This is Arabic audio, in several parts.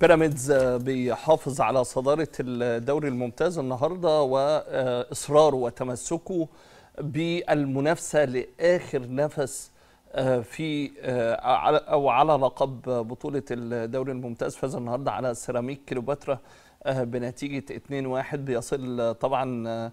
بيراميدز آه، بيحافظ على صدارة الدوري الممتاز النهاردة وإصراره وتمسكه بالمنافسة لآخر نفس آه، في آه، أو على لقب بطولة الدوري الممتاز فاز النهاردة على سيراميك كليوباترا بنتيجة 2-1 بيصل طبعا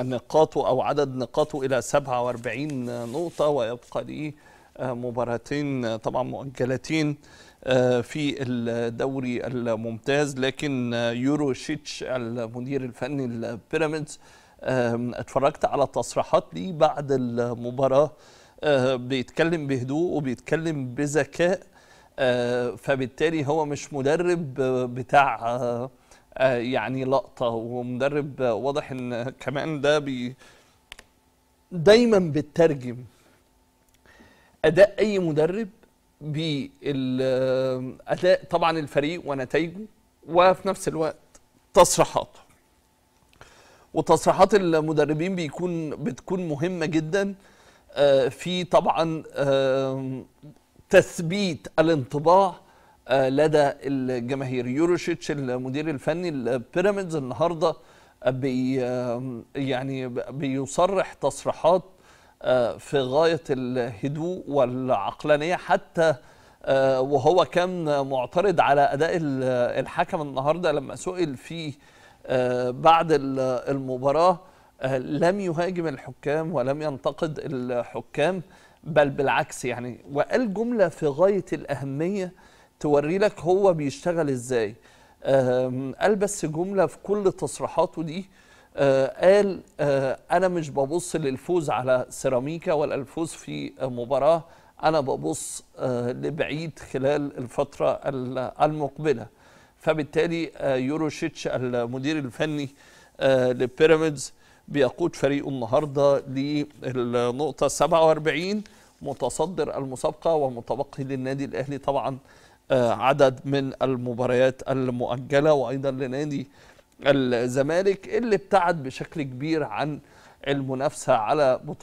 نقاطه أو عدد نقاطه إلى 47 نقطة ويبقى ليه مباراتين طبعا مؤجلتين آه، في الدوري الممتاز لكن آه، يورو شيتش المدير الفني لبيراميدز اتفرجت على تصريحات ليه بعد المباراه آه، بيتكلم بهدوء وبيتكلم بذكاء فبالتالي هو مش مدرب بتاع يعني لقطه ومدرب واضح ان كمان ده بي دايما بترجم اداء اي مدرب باداء طبعا الفريق ونتائجه وفي نفس الوقت تصريحاته وتصريحات المدربين بيكون بتكون مهمه جدا آه، في طبعا تثبيت الانطباع آه، لدى الجماهير يوروشيتش المدير الفني لبيراميدز النهارده بي يعني بيصرح تصريحات آه، في غاية الهدوء والعقلانية حتى آه، وهو كان معترض على أداء الحكم النهاردة لما سئل فيه آه، بعد المباراة لم يهاجم الحكام ولم ينتقد الحكام بل بالعكس يعني وقال جملة في غاية الأهمية توري لك هو بيشتغل إزاي قال بس جملة في كل تصريحاته دي آه، قال آه، انا مش ببص للفوز على سيراميكا ولا الفوز في مباراه انا ببص آه، لبعيد خلال الفتره المقبله فبالتالي يوروشيتش المدير الفني لبيراميدز بيقود فريقه النهارده للنقطه 47 متصدر المسابقه ومتبقي للنادي الاهلي طبعا عدد من المباريات المؤجله وايضا لنادي الزمالك اللي ابتعد بشكل كبير عن المنافسة على بطولة